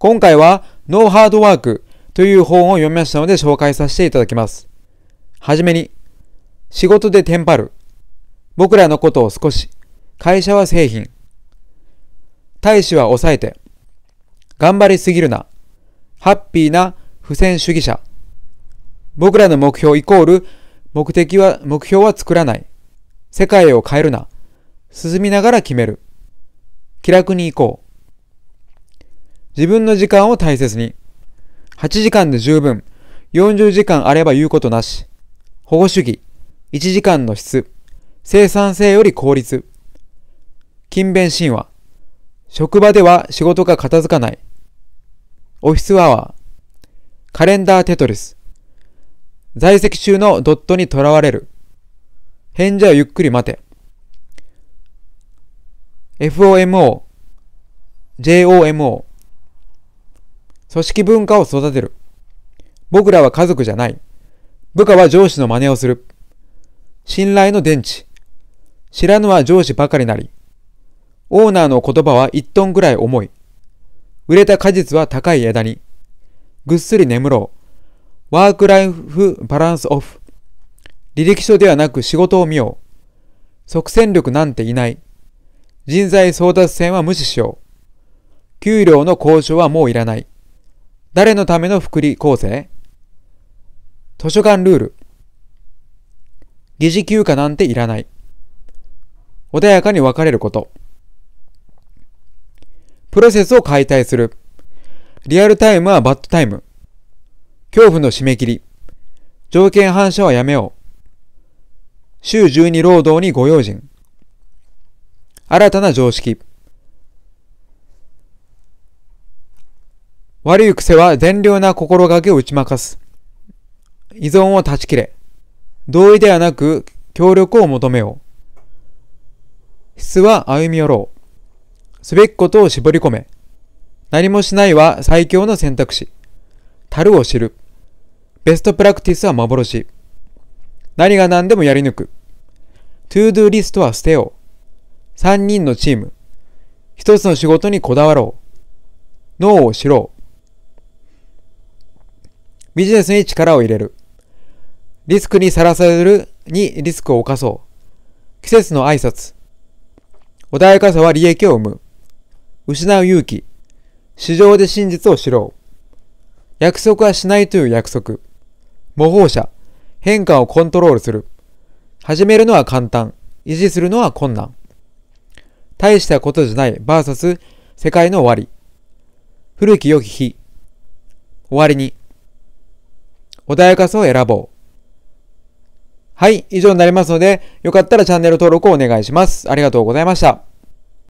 今回は No Hard Work という本を読みましたので紹介させていただきます。はじめに、仕事でテンパる。僕らのことを少し。会社は製品。大使は抑えて。頑張りすぎるな。ハッピーな不戦主義者。僕らの目標イコール目的は、目標は作らない。世界を変えるな。進みながら決める。気楽に行こう。自分の時間を大切に。8時間で十分。40時間あれば言うことなし。保護主義。1時間の質。生産性より効率。勤勉神話。職場では仕事が片付かない。オフィスアワー。カレンダーテトリス。在籍中のドットにとらわれる。返事はゆっくり待て。FOMO。JOMO。組織文化を育てる。僕らは家族じゃない。部下は上司の真似をする。信頼の電池。知らぬは上司ばかりなり。オーナーの言葉は1トンぐらい重い。売れた果実は高い枝に。ぐっすり眠ろう。ワークライフバランスオフ。履歴書ではなく仕事を見よう。即戦力なんていない。人材争奪戦は無視しよう。給料の交渉はもういらない。誰のための福利構成図書館ルール。疑似休暇なんていらない。穏やかに別れること。プロセスを解体する。リアルタイムはバッドタイム。恐怖の締め切り。条件反射はやめよう。週12労働にご用心。新たな常識。悪い癖は善良な心がけを打ち負かす。依存を断ち切れ。同意ではなく協力を求めよう。質は歩み寄ろう。すべきことを絞り込め。何もしないは最強の選択肢。樽を知る。ベストプラクティスは幻。何が何でもやり抜く。トゥードゥーリストは捨てよう。三人のチーム。一つの仕事にこだわろう。脳を知ろう。ビジネスに力を入れる。リスクにさらされるにリスクを犯そう。季節の挨拶。穏やかさは利益を生む。失う勇気。市場で真実を知ろう。約束はしないという約束。模倣者。変化をコントロールする。始めるのは簡単。維持するのは困難。大したことじゃない VS 世界の終わり。古き良き日。終わりに。穏やかさを選ぼう。はい、以上になりますので、よかったらチャンネル登録をお願いします。ありがとうございました。